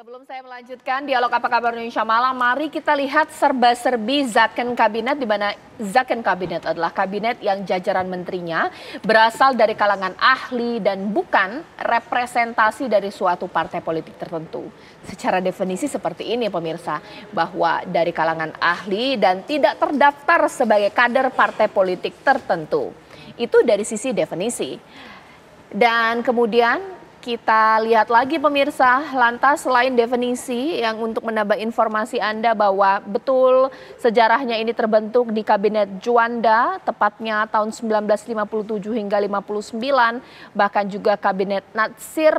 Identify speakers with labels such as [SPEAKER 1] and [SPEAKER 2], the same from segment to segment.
[SPEAKER 1] Sebelum saya melanjutkan dialog apa kabar Indonesia malam, mari kita lihat serba-serbi Zaken Kabinet di mana Zaken Kabinet adalah kabinet yang jajaran menterinya berasal dari kalangan ahli dan bukan representasi dari suatu partai politik tertentu. Secara definisi seperti ini pemirsa, bahwa dari kalangan ahli dan tidak terdaftar sebagai kader partai politik tertentu. Itu dari sisi definisi. Dan kemudian kita lihat lagi pemirsa, lantas selain definisi yang untuk menambah informasi Anda bahwa betul sejarahnya ini terbentuk di Kabinet Juanda, tepatnya tahun 1957 hingga 59, bahkan juga Kabinet Natsir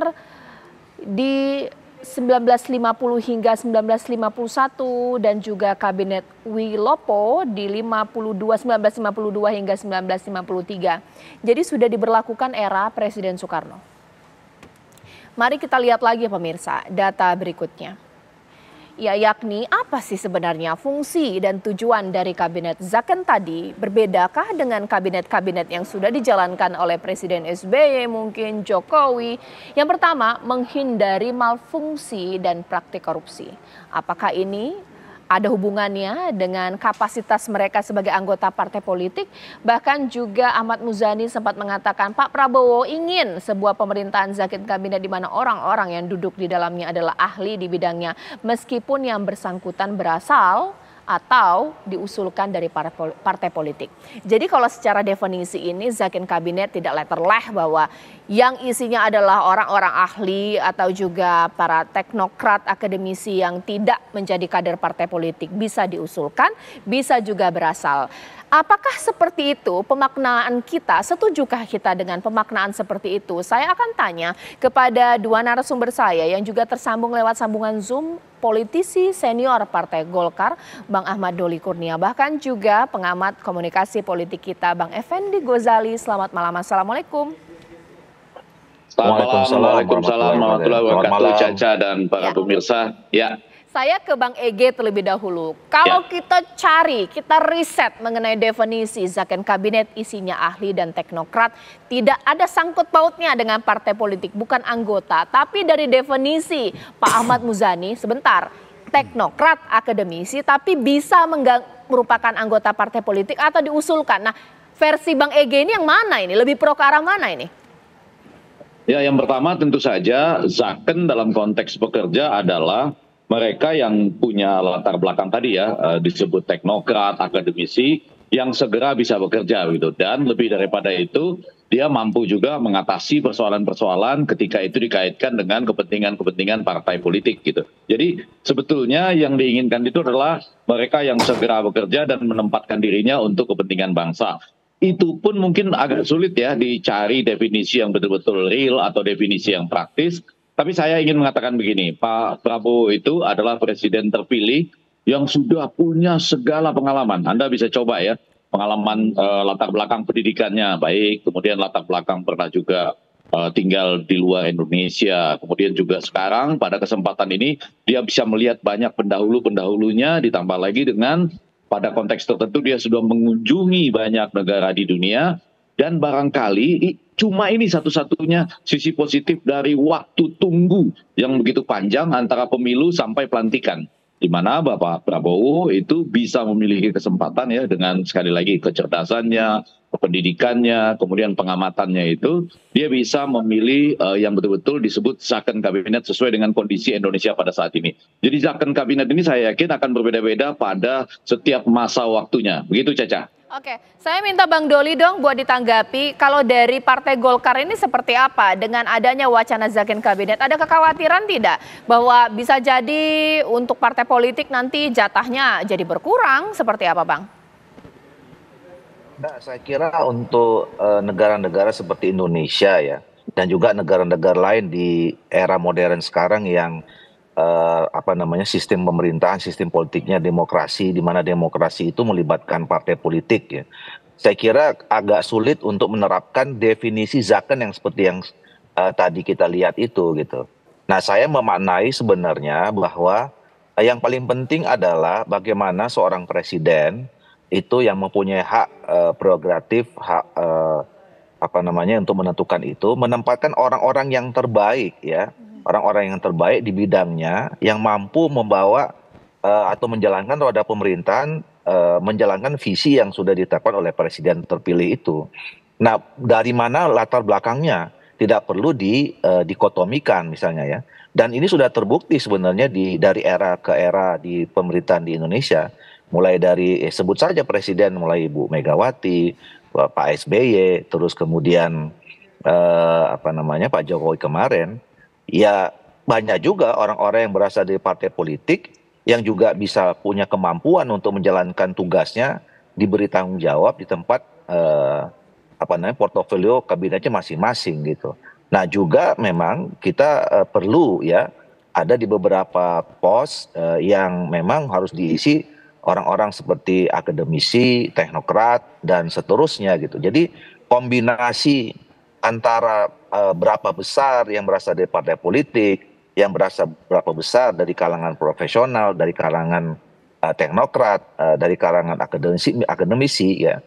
[SPEAKER 1] di 1950 hingga 1951 dan juga Kabinet Wilopo di 52 1952 hingga 1953. Jadi sudah diberlakukan era Presiden Soekarno. Mari kita lihat lagi pemirsa data berikutnya. Ya yakni apa sih sebenarnya fungsi dan tujuan dari Kabinet Zaken tadi berbedakah dengan kabinet-kabinet yang sudah dijalankan oleh Presiden SBY mungkin Jokowi? Yang pertama menghindari malfungsi dan praktik korupsi. Apakah ini ada hubungannya dengan kapasitas mereka sebagai anggota partai politik. Bahkan juga Ahmad Muzani sempat mengatakan Pak Prabowo ingin sebuah pemerintahan zakit kabinet di mana orang-orang yang duduk di dalamnya adalah ahli di bidangnya meskipun yang bersangkutan berasal atau diusulkan dari partai politik. Jadi kalau secara definisi ini Zakin Kabinet tidak letter leh bahwa yang isinya adalah orang-orang ahli atau juga para teknokrat akademisi yang tidak menjadi kader partai politik bisa diusulkan, bisa juga berasal. Apakah seperti itu pemaknaan kita? Setujukah kita dengan pemaknaan seperti itu? Saya akan tanya kepada dua narasumber saya yang juga tersambung lewat sambungan Zoom politisi senior Partai Golkar, Bang Ahmad Doli Kurnia, bahkan juga pengamat komunikasi politik kita, Bang Effendi Gozali. Selamat malam, Assalamualaikum.
[SPEAKER 2] Waalaikumsalam warahmatullahi wabarakatuh. Caca dan para ya. pemirsa. Ya.
[SPEAKER 1] Saya ke Bang Ege terlebih dahulu. Kalau ya. kita cari, kita riset mengenai definisi zaken kabinet isinya ahli dan teknokrat, tidak ada sangkut pautnya dengan partai politik, bukan anggota, tapi dari definisi Pak Ahmad Muzani sebentar, teknokrat, akademisi, tapi bisa merupakan anggota partai politik atau diusulkan. Nah, versi Bang Ege ini yang mana ini? Lebih pro ke arah mana ini?
[SPEAKER 2] Ya, yang pertama tentu saja zaken dalam konteks pekerja adalah mereka yang punya latar belakang tadi ya eh, disebut teknokrat, akademisi yang segera bisa bekerja gitu dan lebih daripada itu dia mampu juga mengatasi persoalan-persoalan ketika itu dikaitkan dengan kepentingan-kepentingan partai politik gitu. Jadi sebetulnya yang diinginkan itu adalah mereka yang segera bekerja dan menempatkan dirinya untuk kepentingan bangsa itu pun mungkin agak sulit ya dicari definisi yang betul-betul real atau definisi yang praktis. Tapi saya ingin mengatakan begini, Pak Prabowo itu adalah presiden terpilih yang sudah punya segala pengalaman. Anda bisa coba ya, pengalaman e, latar belakang pendidikannya baik, kemudian latar belakang pernah juga e, tinggal di luar Indonesia, kemudian juga sekarang pada kesempatan ini dia bisa melihat banyak pendahulu-pendahulunya ditambah lagi dengan pada konteks tertentu dia sudah mengunjungi banyak negara di dunia dan barangkali cuma ini satu-satunya sisi positif dari waktu tunggu yang begitu panjang antara pemilu sampai pelantikan di mana Bapak Prabowo itu bisa memiliki kesempatan ya dengan sekali lagi kecerdasannya, pendidikannya, kemudian pengamatannya itu, dia bisa memilih uh, yang betul-betul disebut zakon kabinet sesuai dengan kondisi Indonesia pada saat ini. Jadi zakon kabinet ini saya yakin akan berbeda-beda pada setiap masa waktunya. Begitu Caca.
[SPEAKER 1] Oke, saya minta Bang Doli dong buat ditanggapi kalau dari Partai Golkar ini seperti apa dengan adanya wacana Zakin Kabinet. Ada kekhawatiran tidak bahwa bisa jadi untuk partai politik nanti jatahnya jadi berkurang seperti apa Bang?
[SPEAKER 3] Nah, saya kira untuk eh, negara-negara uh, seperti Indonesia ya dan juga negara-negara lain di era modern sekarang yang uh, apa namanya sistem pemerintahan, sistem politiknya demokrasi di mana demokrasi itu melibatkan partai politik ya. Saya kira agak sulit untuk menerapkan definisi zakat yang seperti yang uh, tadi kita lihat itu gitu. Nah, saya memaknai sebenarnya bahwa yang paling penting adalah bagaimana seorang presiden itu yang mempunyai hak uh, prerogatif hak uh, apa namanya untuk menentukan itu menempatkan orang-orang yang terbaik ya hmm. orang-orang yang terbaik di bidangnya yang mampu membawa uh, atau menjalankan roda pemerintahan uh, menjalankan visi yang sudah ditetapkan oleh presiden terpilih itu nah dari mana latar belakangnya tidak perlu di uh, dikotomikan misalnya ya dan ini sudah terbukti sebenarnya di dari era ke era di pemerintahan di Indonesia mulai dari eh, sebut saja presiden mulai Ibu Megawati, eh, Pak SBY, terus kemudian eh, apa namanya Pak Jokowi kemarin, ya banyak juga orang-orang yang berasal dari partai politik yang juga bisa punya kemampuan untuk menjalankan tugasnya diberi tanggung jawab di tempat eh, apa namanya portofolio kabinetnya masing-masing gitu. Nah juga memang kita eh, perlu ya ada di beberapa pos eh, yang memang harus diisi orang-orang seperti akademisi, teknokrat dan seterusnya gitu. Jadi kombinasi antara e, berapa besar yang berasal dari partai politik, yang berasal berapa besar dari kalangan profesional, dari kalangan e, teknokrat, e, dari kalangan akademisi, akademisi ya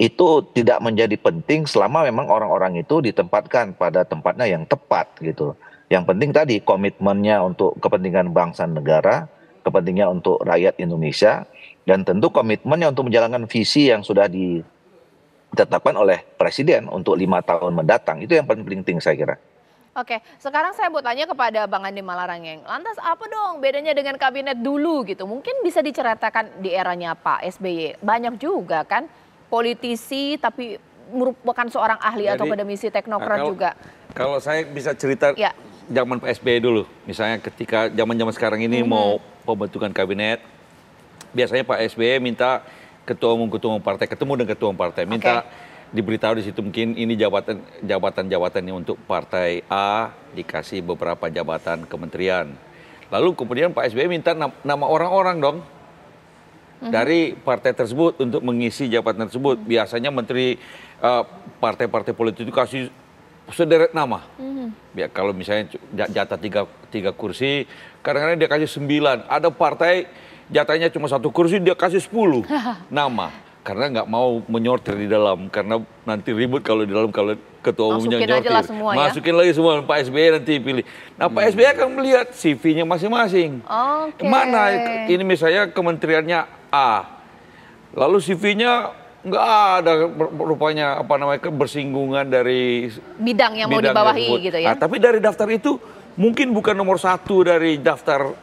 [SPEAKER 3] itu tidak menjadi penting selama memang orang-orang itu ditempatkan pada tempatnya yang tepat gitu. Yang penting tadi komitmennya untuk kepentingan bangsa dan negara, kepentingan untuk rakyat Indonesia dan tentu komitmennya untuk menjalankan visi yang sudah ditetapkan oleh Presiden untuk lima tahun mendatang itu yang paling penting saya kira.
[SPEAKER 1] Oke, sekarang saya mau tanya kepada Bang Andi Malarangeng. Lantas apa dong bedanya dengan kabinet dulu gitu? Mungkin bisa diceritakan di eranya Pak SBY. Banyak juga kan politisi tapi merupakan seorang ahli Jadi, atau akademisi teknokrat kalau, juga.
[SPEAKER 4] Kalau saya bisa cerita ya. zaman Pak SBY dulu. Misalnya ketika zaman-zaman sekarang ini -hmm. mau pembentukan kabinet, biasanya Pak SBY minta ketua umum ketua umum partai ketemu dengan ketua umum partai minta okay. diberitahu di situ mungkin ini jabatan jabatan jabatan ini untuk partai A dikasih beberapa jabatan kementerian lalu kemudian Pak SBY minta nama orang-orang dong mhm. dari partai tersebut untuk mengisi jabatan tersebut mhm. biasanya menteri uh, partai-partai politik itu kasih sederet nama. Hmm. Ya kalau misalnya jatah tiga, tiga kursi, kadang-kadang dia kasih sembilan. Ada partai jatahnya cuma satu kursi, dia kasih sepuluh nama. Karena nggak mau menyortir di dalam, karena nanti ribut kalau di dalam kalau ketua umumnya nyortir. semua, ya. Masukin ya? lagi semua, Pak SBY nanti pilih. Nah hmm. Pak SBY akan melihat CV-nya masing-masing.
[SPEAKER 1] Okay. Mana ini
[SPEAKER 4] misalnya kementeriannya A, lalu CV-nya nggak ada rupanya apa namanya bersinggungan dari
[SPEAKER 1] bidang yang bidang mau dibawahi yang gitu ya. Nah,
[SPEAKER 4] tapi dari daftar itu mungkin bukan nomor satu dari daftar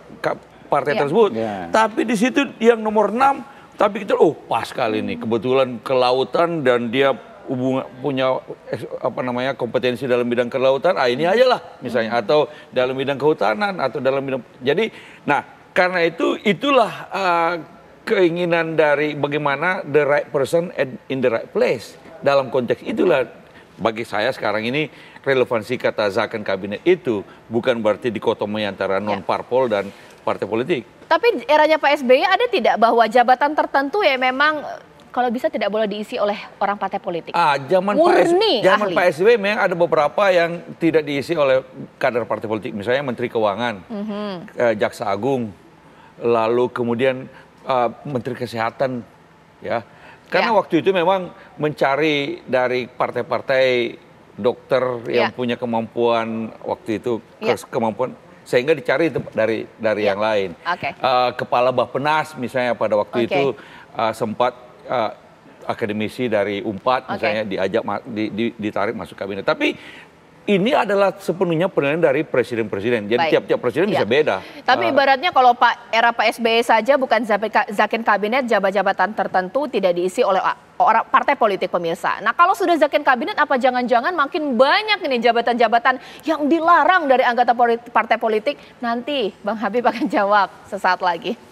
[SPEAKER 4] partai yeah. tersebut, yeah. tapi di situ yang nomor enam. Tapi kita oh pas kali ini kebetulan kelautan dan dia hubungan punya apa namanya kompetensi dalam bidang kelautan. Ah ini aja lah misalnya hmm. atau dalam bidang kehutanan atau dalam bidang jadi nah karena itu itulah uh, keinginan dari bagaimana the right person and in the right place. Dalam konteks itulah bagi saya sekarang ini relevansi kata zakan kabinet itu bukan berarti dikotomi antara ya. non parpol dan partai politik.
[SPEAKER 1] Tapi eranya Pak SBY ada tidak bahwa jabatan tertentu ya memang eh, kalau bisa tidak boleh diisi oleh orang partai politik. Ah,
[SPEAKER 4] zaman Murni Pak, zaman Pak SBY memang ada beberapa yang tidak diisi oleh kader partai politik, misalnya Menteri Keuangan, mm -hmm. eh, Jaksa Agung, lalu kemudian uh, Menteri Kesehatan ya. Karena ya. waktu itu memang mencari dari partai-partai dokter ya. yang punya kemampuan waktu itu ya. kemampuan sehingga dicari dari dari ya. yang lain. Okay. Uh, eh, Kepala Bappenas misalnya pada waktu okay. itu uh, sempat uh, akademisi dari Umpat okay. misalnya diajak di, di, ditarik masuk kabinet. Tapi ini adalah sepenuhnya penilaian dari presiden-presiden. Jadi tiap-tiap presiden ya. bisa beda. Tapi uh, ibaratnya
[SPEAKER 1] kalau Pak era Pak SBY saja bukan zakin kabinet jabat-jabatan tertentu tidak diisi oleh orang partai politik pemirsa. Nah, kalau sudah zakin kabinet apa jangan-jangan makin banyak nih jabatan-jabatan yang dilarang dari anggota politik, partai politik? Nanti Bang Habib akan jawab sesaat lagi.